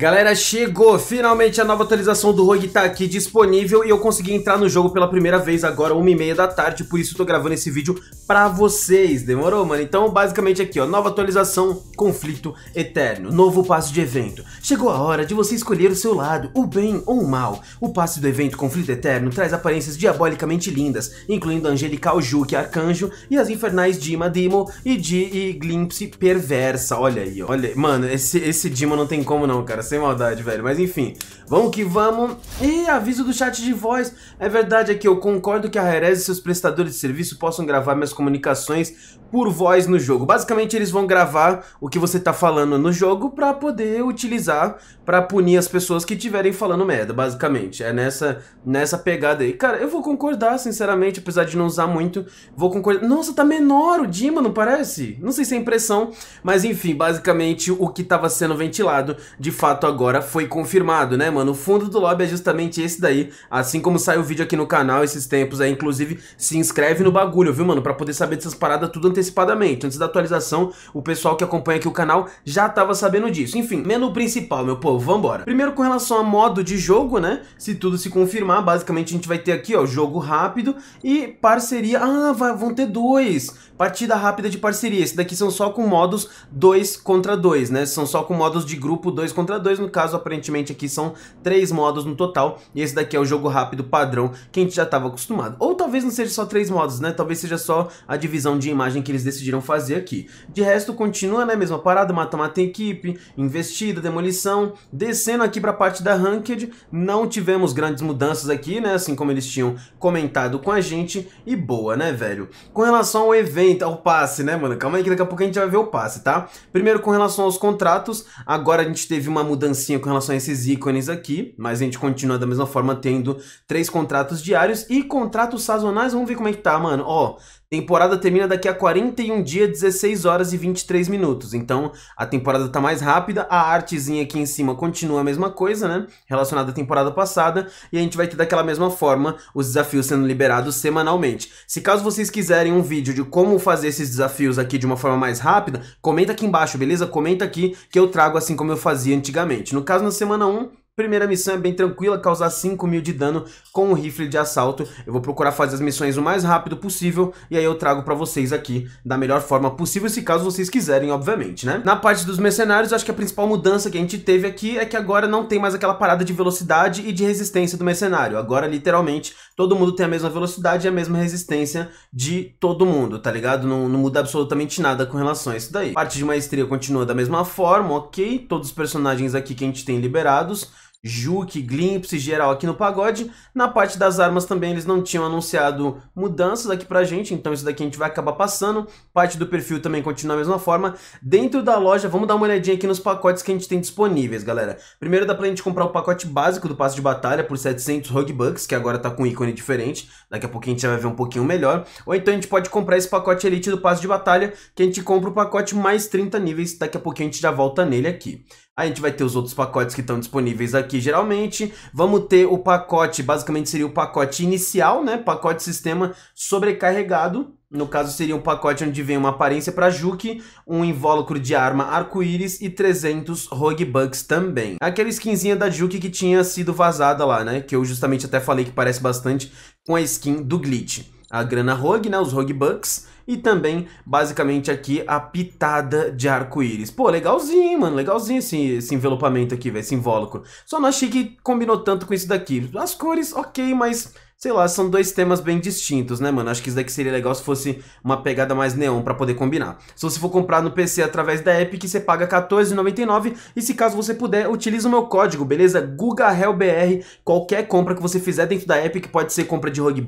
Galera, chegou! Finalmente a nova atualização do Rogue tá aqui disponível e eu consegui entrar no jogo pela primeira vez agora, 1h30 da tarde, por isso tô gravando esse vídeo pra vocês, demorou, mano? Então, basicamente aqui, ó, nova atualização, conflito eterno, novo passo de evento. Chegou a hora de você escolher o seu lado, o bem ou o mal. O passe do evento Conflito Eterno traz aparências diabolicamente lindas, incluindo Angelical Juke Arcanjo e as infernais Dima Dimo e, G e Glimpse Perversa, olha aí, olha, mano, esse, esse Dima não tem como não, cara, sem maldade, velho. Mas enfim, Vamos que vamos. E aviso do chat de voz. É verdade é que eu concordo que a Rerez e seus prestadores de serviço possam gravar minhas comunicações por voz no jogo. Basicamente, eles vão gravar o que você tá falando no jogo para poder utilizar para punir as pessoas que estiverem falando merda, basicamente. É nessa, nessa pegada aí. Cara, eu vou concordar, sinceramente, apesar de não usar muito, vou concordar. Nossa, tá menor o Dima, não parece? Não sei se é impressão, mas enfim, basicamente o que tava sendo ventilado, de fato agora foi confirmado, né, mano? mano. O fundo do lobby é justamente esse daí. Assim como sai o vídeo aqui no canal esses tempos aí. Inclusive, se inscreve no bagulho, viu, mano? Pra poder saber dessas paradas tudo antecipadamente. Antes da atualização, o pessoal que acompanha aqui o canal já tava sabendo disso. Enfim, menu principal, meu povo, vambora. Primeiro, com relação a modo de jogo, né? Se tudo se confirmar, basicamente a gente vai ter aqui, ó, jogo rápido e parceria. Ah, vai, vão ter dois. Partida rápida de parceria. Esse daqui são só com modos 2 contra 2, né? São só com modos de grupo 2 contra 2. No caso, aparentemente aqui são três modos no total, e esse daqui é o jogo rápido padrão que a gente já estava acostumado. Ou talvez não seja só três modos, né? Talvez seja só a divisão de imagem que eles decidiram fazer aqui. De resto, continua na né? mesma parada, mata-mata em equipe, investida, demolição, descendo aqui para a parte da Ranked, não tivemos grandes mudanças aqui, né? Assim como eles tinham comentado com a gente, e boa, né, velho? Com relação ao evento, ao passe, né, mano? Calma aí que daqui a pouco a gente vai ver o passe, tá? Primeiro, com relação aos contratos, agora a gente teve uma mudancinha com relação a esses ícones aqui, aqui, mas a gente continua da mesma forma tendo três contratos diários e contratos sazonais. Vamos ver como é que tá, mano. Ó, temporada termina daqui a 41 dias, 16 horas e 23 minutos. Então, a temporada tá mais rápida, a artezinha aqui em cima continua a mesma coisa, né? Relacionada à temporada passada, e a gente vai ter daquela mesma forma os desafios sendo liberados semanalmente. Se caso vocês quiserem um vídeo de como fazer esses desafios aqui de uma forma mais rápida, comenta aqui embaixo, beleza? Comenta aqui que eu trago assim como eu fazia antigamente. No caso, na semana 1, Primeira missão é bem tranquila, causar 5 mil de dano com um rifle de assalto. Eu vou procurar fazer as missões o mais rápido possível e aí eu trago pra vocês aqui da melhor forma possível, se caso vocês quiserem, obviamente, né? Na parte dos mercenários, acho que a principal mudança que a gente teve aqui é que agora não tem mais aquela parada de velocidade e de resistência do mercenário. Agora, literalmente, todo mundo tem a mesma velocidade e a mesma resistência de todo mundo, tá ligado? Não, não muda absolutamente nada com relação a isso daí. Parte de maestria continua da mesma forma, ok? Todos os personagens aqui que a gente tem liberados Juke, Glimpse, geral aqui no pagode. Na parte das armas também eles não tinham anunciado mudanças aqui pra gente, então isso daqui a gente vai acabar passando. Parte do perfil também continua da mesma forma. Dentro da loja, vamos dar uma olhadinha aqui nos pacotes que a gente tem disponíveis, galera. Primeiro dá pra gente comprar o pacote básico do passe de batalha por 700 Hug Bucks, que agora tá com um ícone diferente. Daqui a pouco a gente já vai ver um pouquinho melhor. Ou então a gente pode comprar esse pacote Elite do passe de batalha, que a gente compra o pacote mais 30 níveis. Daqui a pouquinho a gente já volta nele aqui. A gente vai ter os outros pacotes que estão disponíveis aqui, geralmente. Vamos ter o pacote, basicamente seria o pacote inicial, né? Pacote sistema sobrecarregado, no caso, seria um pacote onde vem uma aparência para Juke, um invólucro de arma arco-íris e 300 Rogue Bucks também. Aquela skinzinha da Juke que tinha sido vazada lá, né? Que eu justamente até falei que parece bastante com a skin do Glitch a grana Rogue, né, os Rogue Bucks, e também, basicamente, aqui a pitada de arco-íris. Pô, legalzinho, mano, legalzinho esse, esse envelopamento aqui, velho, esse invólucro. Só não achei que combinou tanto com isso daqui. As cores, ok, mas sei lá, são dois temas bem distintos, né, mano? Acho que isso daqui seria legal se fosse uma pegada mais neon para poder combinar. Se você for comprar no PC através da Epic, você paga R$14,99 e se caso você puder, utiliza o meu código, beleza? GugaHellBR, qualquer compra que você fizer dentro da Epic, pode ser compra de Rogue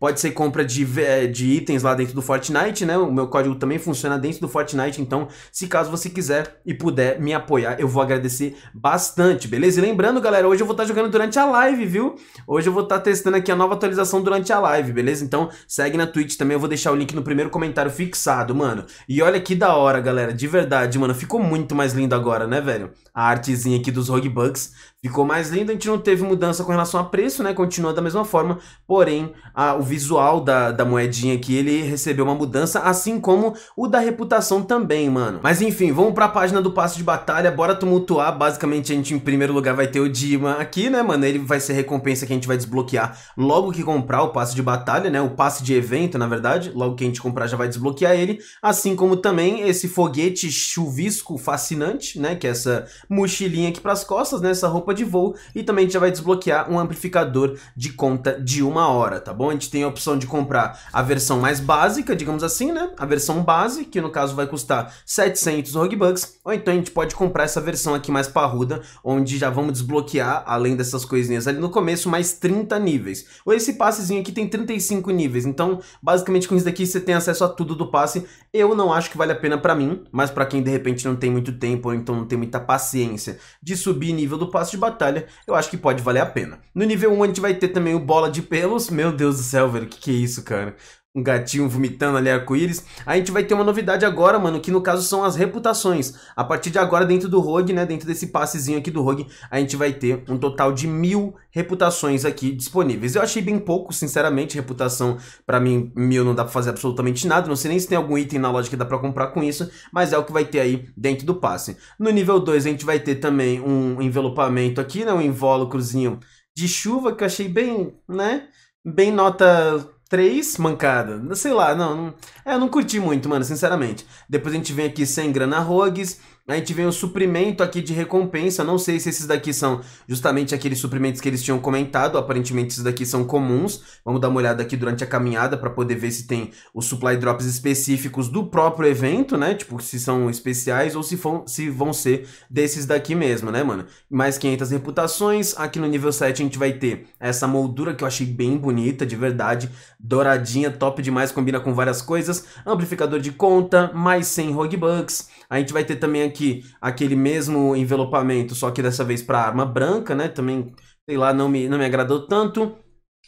pode ser compra de, eh, de itens lá dentro do Fortnite, né? O meu código também funciona dentro do Fortnite, então se caso você quiser e puder me apoiar, eu vou agradecer bastante, beleza? E lembrando, galera, hoje eu vou estar tá jogando durante a live, viu? Hoje eu vou estar tá testando aqui a nova nova atualização durante a live, beleza? Então segue na Twitch também, eu vou deixar o link no primeiro comentário fixado, mano. E olha que da hora, galera, de verdade, mano, ficou muito mais lindo agora, né, velho? A artezinha aqui dos Rogue Bucks ficou mais linda, a gente não teve mudança com relação a preço, né? Continua da mesma forma, porém a, o visual da, da moedinha aqui, ele recebeu uma mudança, assim como o da reputação também, mano. Mas enfim, vamos pra página do passo de batalha, bora tumultuar, basicamente a gente em primeiro lugar vai ter o Dima aqui, né, mano? Ele vai ser recompensa que a gente vai desbloquear logo logo que comprar o passe de batalha, né, o passe de evento, na verdade, logo que a gente comprar já vai desbloquear ele, assim como também esse foguete chuvisco fascinante, né, que é essa mochilinha aqui para as costas, né, essa roupa de voo, e também a gente já vai desbloquear um amplificador de conta de uma hora, tá bom? A gente tem a opção de comprar a versão mais básica, digamos assim, né, a versão base, que no caso vai custar 700 Rogue Bucks, ou então a gente pode comprar essa versão aqui mais parruda, onde já vamos desbloquear, além dessas coisinhas ali no começo, mais 30 níveis. Esse passezinho aqui tem 35 níveis, então basicamente com isso daqui você tem acesso a tudo do passe. Eu não acho que vale a pena para mim, mas para quem de repente não tem muito tempo ou então não tem muita paciência de subir nível do passe de batalha, eu acho que pode valer a pena. No nível 1 a gente vai ter também o Bola de Pelos. Meu Deus do céu, velho, que que é isso, cara? um gatinho vomitando ali arco-íris. A gente vai ter uma novidade agora, mano, que no caso são as reputações. A partir de agora, dentro do Rogue, né, dentro desse passezinho aqui do Rogue, a gente vai ter um total de mil reputações aqui disponíveis. Eu achei bem pouco, sinceramente, reputação pra mim, mil não dá pra fazer absolutamente nada, não sei nem se tem algum item na loja que dá pra comprar com isso, mas é o que vai ter aí dentro do passe. No nível 2, a gente vai ter também um envelopamento aqui, né, um invólucrozinho de chuva, que eu achei bem, né, bem nota três mancadas. Sei lá, não, não. É, eu não curti muito, mano, sinceramente. Depois a gente vem aqui sem grana rogues. Né, a gente vê um suprimento aqui de recompensa. Não sei se esses daqui são justamente aqueles suprimentos que eles tinham comentado. Aparentemente, esses daqui são comuns. Vamos dar uma olhada aqui durante a caminhada para poder ver se tem os supply drops específicos do próprio evento, né? Tipo, se são especiais ou se, for, se vão ser desses daqui mesmo, né, mano? Mais 500 reputações. Aqui no nível 7 a gente vai ter essa moldura que eu achei bem bonita, de verdade. Douradinha, top demais, combina com várias coisas. Amplificador de conta, mais 100 Rogue Bucks. A gente vai ter também aqui aqui aquele mesmo envelopamento, só que dessa vez para arma branca, né? Também, sei lá, não me, não me agradou tanto.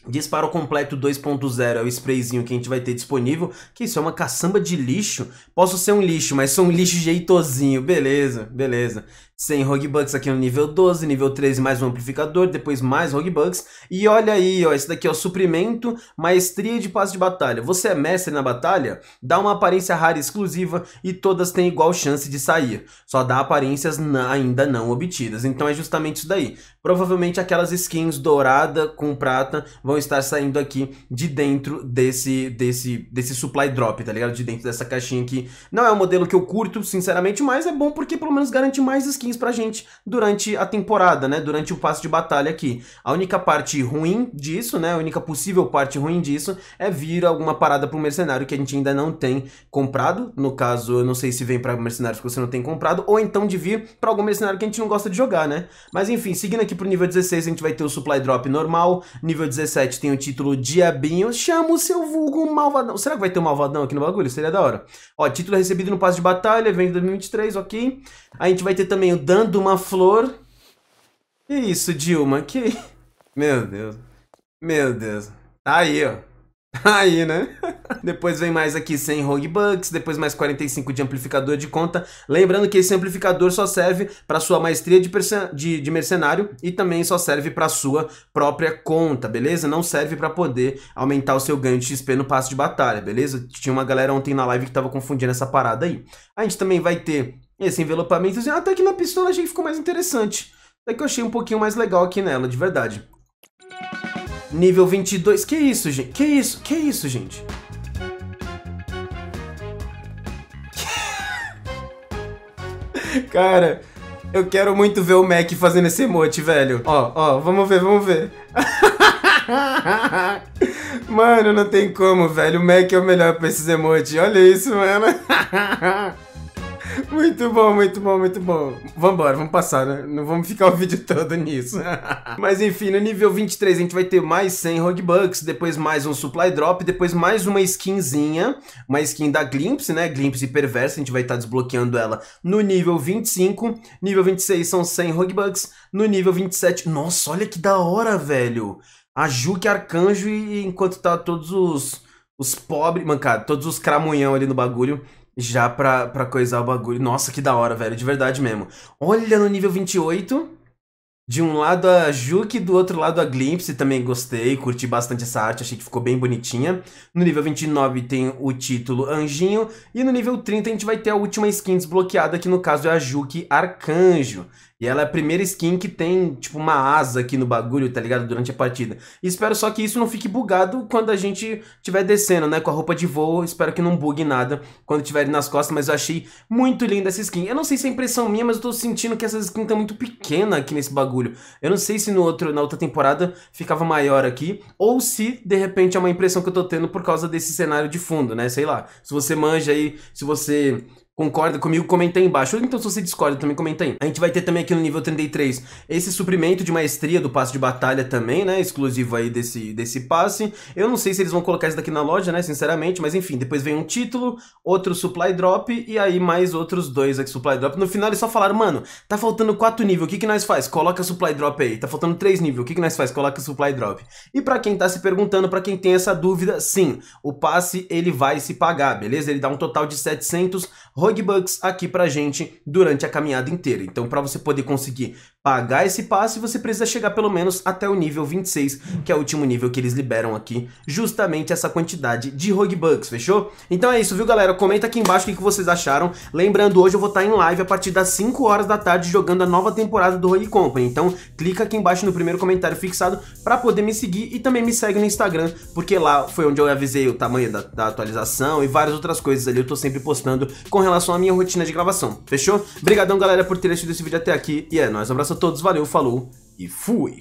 Disparo completo 2.0 é o sprayzinho que a gente vai ter disponível, que isso é uma caçamba de lixo. Posso ser um lixo, mas sou um lixo jeitosinho, beleza, beleza. 100 Bucks aqui no nível 12, nível 13 mais um amplificador, depois mais Bucks. E olha aí, ó, esse daqui é o suprimento, maestria de passe de batalha. Você é mestre na batalha? Dá uma aparência rara exclusiva e todas têm igual chance de sair. Só dá aparências ainda não obtidas. Então é justamente isso daí. Provavelmente aquelas skins dourada com prata vão estar saindo aqui de dentro desse, desse, desse supply drop, tá ligado? De dentro dessa caixinha aqui. Não é um modelo que eu curto, sinceramente, mas é bom porque pelo menos garante mais skins pra gente durante a temporada, né? Durante o passo de batalha aqui. A única parte ruim disso, né? A única possível parte ruim disso é vir alguma parada pro mercenário que a gente ainda não tem comprado. No caso, eu não sei se vem pra mercenários que você não tem comprado, ou então de vir pra algum mercenário que a gente não gosta de jogar, né? Mas enfim, seguindo aqui pro nível 16, a gente vai ter o supply drop normal, nível 17 7 tem o título Diabinho, chama o seu vulgo malvadão. Será que vai ter um malvadão aqui no bagulho? Seria da hora. Ó, título recebido no passe de batalha, vem de 2023, ok. A gente vai ter também o Dando uma Flor. Que isso, Dilma? Que. Meu Deus. Meu Deus. Tá aí, ó. Tá aí, né? depois vem mais aqui 100 Rogue Bucks, depois mais 45 de amplificador de conta. Lembrando que esse amplificador só serve para sua maestria de, de, de, mercenário e também só serve para sua própria conta, beleza? Não serve para poder aumentar o seu ganho de XP no passo de batalha, beleza? Tinha uma galera ontem na live que tava confundindo essa parada aí. A gente também vai ter esse envelopamento, até ah, tá que na pistola achei que ficou mais interessante. Até que eu achei um pouquinho mais legal aqui nela, de verdade. Nível 22, que isso, gente? Que isso? Que isso, gente? Cara, eu quero muito ver o Mac fazendo esse emote, velho. Ó, ó, vamos ver, vamos ver. Mano, não tem como, velho. O Mac é o melhor pra esses emotes. Olha isso, mano. Muito bom, muito bom, muito bom. Vambora, vamos passar, né? Não vamos ficar o vídeo todo nisso. Mas enfim, no nível 23 a gente vai ter mais 100 Rogue Bucks, depois mais um Supply Drop, depois mais uma skinzinha, uma skin da Glimpse, né? Glimpse Perversa, a gente vai estar tá desbloqueando ela no nível 25. Nível 26 são 100 Rogue Bucks, no nível 27... Nossa, olha que da hora, velho! A juke Arcanjo e enquanto tá todos os, os pobres... mancado todos os cramunhão ali no bagulho já pra, pra coisar o bagulho. Nossa, que da hora, velho, de verdade mesmo. Olha no nível 28. De um lado a Juke, do outro lado a Glimpse, também gostei, curti bastante essa arte, achei que ficou bem bonitinha. No nível 29 tem o título Anjinho, e no nível 30 a gente vai ter a última skin desbloqueada, que no caso é a Juke Arcanjo. E ela é a primeira skin que tem, tipo, uma asa aqui no bagulho, tá ligado? Durante a partida. E espero só que isso não fique bugado quando a gente estiver descendo, né? Com a roupa de voo. Espero que não bugue nada quando tiver nas costas. Mas eu achei muito linda essa skin. Eu não sei se é impressão minha, mas eu tô sentindo que essa skin tá muito pequena aqui nesse bagulho. Eu não sei se no outro, na outra temporada ficava maior aqui. Ou se, de repente, é uma impressão que eu tô tendo por causa desse cenário de fundo, né? Sei lá. Se você manja aí, se você Concorda comigo? Comenta aí embaixo. Ou então se você discorda também, comenta aí. A gente vai ter também aqui no nível 33 esse suprimento de maestria do passe de batalha também, né? Exclusivo aí desse, desse passe. Eu não sei se eles vão colocar isso daqui na loja, né? Sinceramente, mas enfim. Depois vem um título, outro supply drop e aí mais outros dois aqui supply drop. No final eles só falaram, mano, tá faltando quatro níveis, o que que nós faz? Coloca supply drop aí. Tá faltando três níveis, o que que nós faz? Coloca supply drop. E pra quem tá se perguntando, pra quem tem essa dúvida, sim, o passe ele vai se pagar, beleza? Ele dá um total de 700 bug bucks aqui pra gente durante a caminhada inteira. Então, para você poder conseguir pagar esse passe, você precisa chegar pelo menos até o nível 26, que é o último nível que eles liberam aqui, justamente essa quantidade de rogue bucks, fechou? Então é isso, viu, galera? Comenta aqui embaixo o que vocês acharam. Lembrando, hoje eu vou estar tá em live a partir das 5 horas da tarde jogando a nova temporada do Rogue Company. Então, clica aqui embaixo no primeiro comentário fixado para poder me seguir e também me segue no Instagram, porque lá foi onde eu avisei o tamanho da, da atualização e várias outras coisas ali eu tô sempre postando com relação relação à minha rotina de gravação, fechou? Obrigadão, galera, por ter assistido esse vídeo até aqui. E é nóis, um abraço a todos, valeu, falou e fui!